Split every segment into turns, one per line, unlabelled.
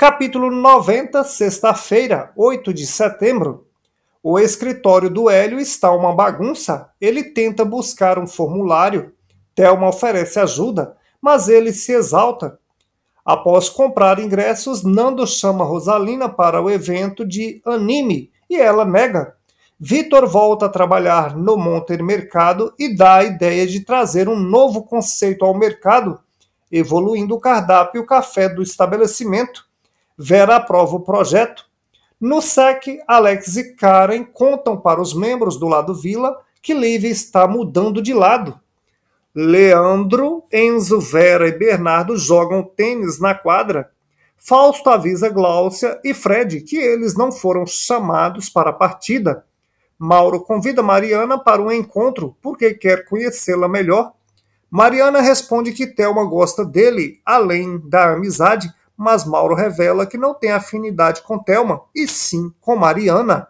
Capítulo 90, sexta-feira, 8 de setembro. O escritório do Hélio está uma bagunça. Ele tenta buscar um formulário. Thelma oferece ajuda, mas ele se exalta. Após comprar ingressos, Nando chama Rosalina para o evento de anime e ela nega. Vitor volta a trabalhar no Monter Mercado e dá a ideia de trazer um novo conceito ao mercado, evoluindo o cardápio e o café do estabelecimento. Vera aprova o projeto. No SEC, Alex e Karen contam para os membros do lado Vila que Liv está mudando de lado. Leandro, Enzo, Vera e Bernardo jogam tênis na quadra. Fausto avisa Gláucia e Fred que eles não foram chamados para a partida. Mauro convida Mariana para um encontro porque quer conhecê-la melhor. Mariana responde que Thelma gosta dele, além da amizade, mas Mauro revela que não tem afinidade com Thelma, e sim com Mariana.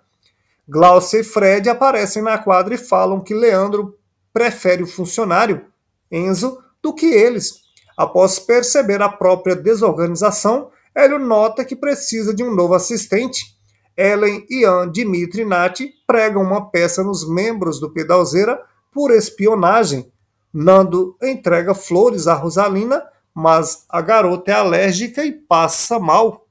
Glaucia e Fred aparecem na quadra e falam que Leandro prefere o funcionário, Enzo, do que eles. Após perceber a própria desorganização, Hélio nota que precisa de um novo assistente. Ellen, Ian, Dimitri e Nath pregam uma peça nos membros do Pedalzeira por espionagem. Nando entrega flores a Rosalina mas a garota é alérgica e passa mal.